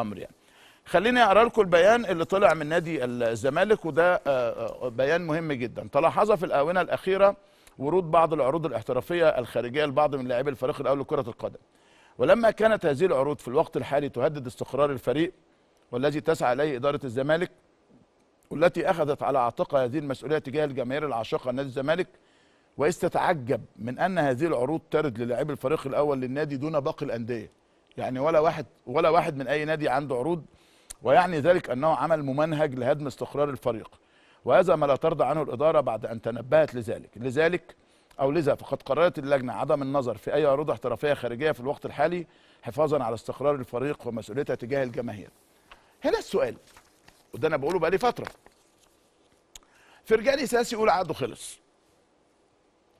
الامر يعني خليني اقرا لكم البيان اللي طلع من نادي الزمالك وده آه، آه، بيان مهم جدا تلاحظ في الاونه الاخيره ورود بعض العروض الاحترافيه الخارجيه لبعض من لاعبي الفريق الاول لكره القدم ولما كانت هذه العروض في الوقت الحالي تهدد استقرار الفريق والذي تسعى اليه اداره الزمالك والتي اخذت على عاتقها هذه المسؤوليه تجاه الجماهير العاشقه لنادي الزمالك واذ تتعجب من ان هذه العروض ترد للاعبي الفريق الاول للنادي دون باقي الانديه يعني ولا واحد ولا واحد من اي نادي عنده عروض ويعني ذلك انه عمل ممنهج لهدم استقرار الفريق وهذا ما لا ترضى عنه الاداره بعد ان تنبهت لذلك لذلك او لذا فقد قررت اللجنه عدم النظر في اي عروض احترافيه خارجيه في الوقت الحالي حفاظا على استقرار الفريق ومسؤوليتها تجاه الجماهير هنا السؤال وده انا بقوله بقالي فتره فرجاني ساسي يقول عقده خلص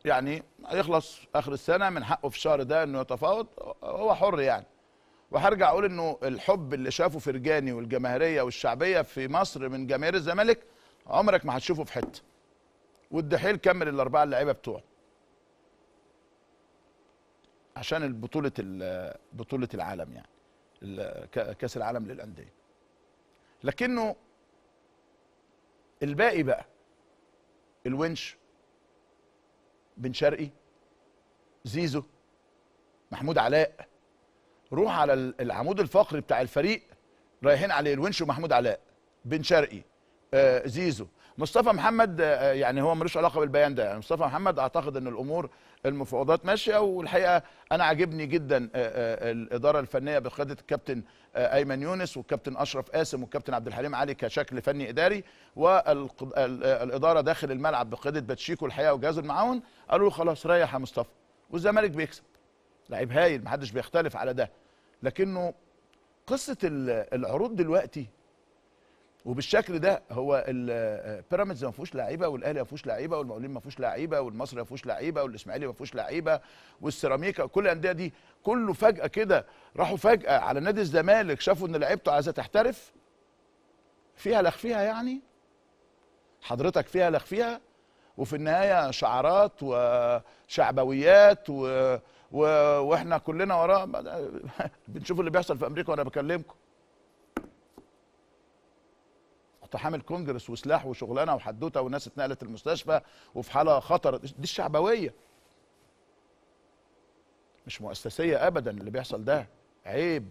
يعني يخلص اخر السنه من حقه في الشهر ده انه يتفاوض هو حر يعني وهرجع اقول انه الحب اللي شافه فرجاني والجماهيريه والشعبيه في مصر من جماهير الزمالك عمرك ما هتشوفه في حته والدحيل كمل الاربعه اللعيبه بتوعه عشان بطوله بطوله العالم يعني كاس العالم للانديه لكنه الباقي بقى الونش بن شرقي زيزو محمود علاء روح على العمود الفقري بتاع الفريق رايحين عليه الونش ومحمود علاء بن شرقي آه، زيزو مصطفى محمد آه، آه، يعني هو ملوش علاقه بالبيان ده يعني مصطفى محمد اعتقد ان الامور المفاوضات ماشيه والحقيقه انا عاجبني جدا الاداره الفنيه بقياده الكابتن ايمن يونس والكابتن اشرف قاسم والكابتن عبد الحليم علي كشكل فني اداري والاداره داخل الملعب بقياده باتشيكو الحقيقه وجهاز المعاون قالوا له خلاص ريح يا مصطفى والزمالك بيكسب لعيب هايل محدش بيختلف على ده لكنه قصه العروض دلوقتي وبالشكل ده هو بيراميدز ما فيهوش لعيبه والاهلي ما فيهوش لعيبه والمقاولين ما فيهوش لعيبه والمصري ما فيهوش لعيبه والاسماعيلي ما فيهوش لعيبه والسيراميكا كل الانديه دي كله فجاه كده راحوا فجاه على نادي الزمالك شافوا ان لعيبته عايزه تحترف فيها فيها يعني حضرتك فيها فيها وفي النهايه شعارات وشعبويات و و... واحنا كلنا وراه بنشوف اللي بيحصل في امريكا وانا بكلمكم كنت حامل كونجرس وسلاح وشغلانه وحدوته وناس اتنقلت المستشفى وفي حاله خطر دي الشعبويه مش مؤسسيه ابدا اللي بيحصل ده عيب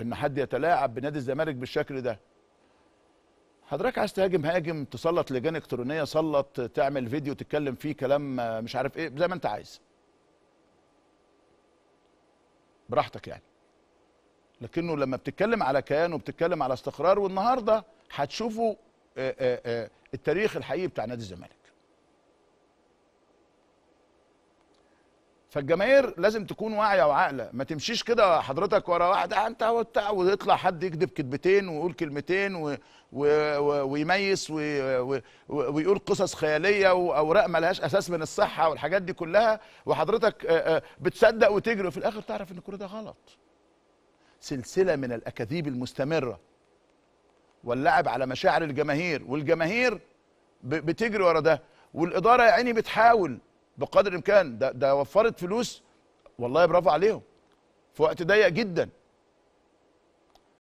ان حد يتلاعب بنادي الزمالك بالشكل ده حضرتك عايز تهاجم هاجم تسلط لجان الكترونيه سلط تعمل فيديو تتكلم فيه كلام مش عارف ايه زي ما انت عايز براحتك يعني لكنه لما بتتكلم على كيان وبتتكلم على استقرار والنهارده هتشوفوا آه، آه، آه، التاريخ الحقيقي بتاع نادي الزمالك فالجماهير لازم تكون واعيه وعاقله ما تمشيش كده حضرتك ورا واحد انت وبتاع ويطلع حد يكذب كذبتين ويقول كلمتين و... و... و... ويميس و... و... ويقول قصص خياليه واوراق ملهاش اساس من الصحه والحاجات دي كلها وحضرتك بتصدق وتجري وفي الاخر تعرف ان كل ده غلط سلسله من الاكاذيب المستمره واللعب على مشاعر الجماهير والجماهير بتجري ورا ده والاداره يا عيني بتحاول بقدر الامكان ده ده وفرت فلوس والله برافو عليهم في وقت ضيق جدا